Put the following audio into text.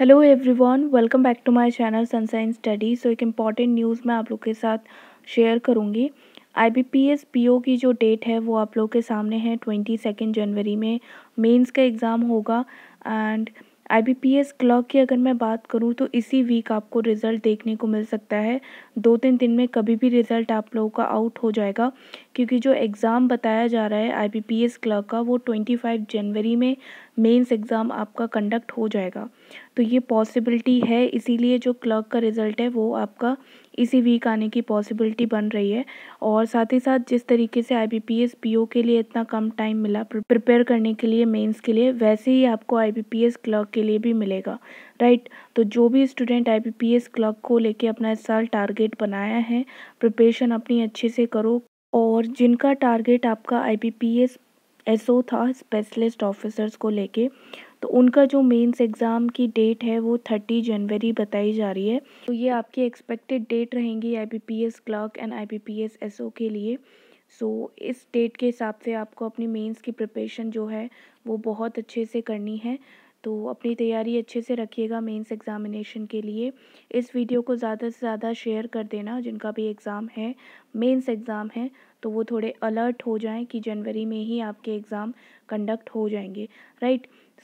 hello everyone welcome back to my channel sunshine study so एक important news मैं आप लोग के साथ शेयर करूँगी आईबीपीएस पीओ की जो डेट है वो आप लोग के सामने है ट्वेंटी सेकेंड जनवरी में मेंस का एग्ज़ाम होगा and I B P S clerk की अगर मैं बात करूँ तो इसी वीक आपको रिज़ल्ट देखने को मिल सकता है दो तीन दिन में कभी भी रिज़ल्ट आप लोगों का आउट हो जाएगा क्योंकि जो एग्ज़ाम बताया जा रहा है I B P S clerk का वो ट्वेंटी फाइव जनवरी में मेंस एग्ज़ाम आपका कंडक्ट हो जाएगा तो ये पॉसिबिलिटी है इसीलिए जो क्लर्क का रिज़ल्ट है वो आपका इसी वीक आने की पॉसिबिलिटी बन रही है और साथ ही साथ जिस तरीके से I B P S P O के लिए इतना कम टाइम मिला प्रिपेयर करने के लिए मेंस के लिए वैसे ही आपको I B P S clerk के लिए भी मिलेगा राइट तो जो भी student I B P S clerk को लेके अपना इस साल टारगेट बनाया है प्रिपरेशन अपनी अच्छे से करो और जिनका टारगेट आपका I B P S S O था स्पेशलिस्ट ऑफिसर्स को लेके तो उनका जो मेंस एग्ज़ाम की डेट है वो थर्टी जनवरी बताई जा रही है तो ये आपकी एक्सपेक्टेड डेट रहेंगी S clerk and S SO के लिए सो so, इस डेट के हिसाब से आपको अपनी मेंस की प्रिपरेशन जो है वो बहुत अच्छे से करनी है तो अपनी तैयारी अच्छे से रखिएगा मेंस एग्ज़ामिनेशन के लिए इस वीडियो को ज़्यादा से ज़्यादा शेयर कर देना जिनका भी एग्ज़ाम है मेंस एग्ज़ाम है तो वो थोड़े अलर्ट हो जाएं कि जनवरी में ही आपके एग्ज़ाम कंडक्ट हो जाएंगे राइट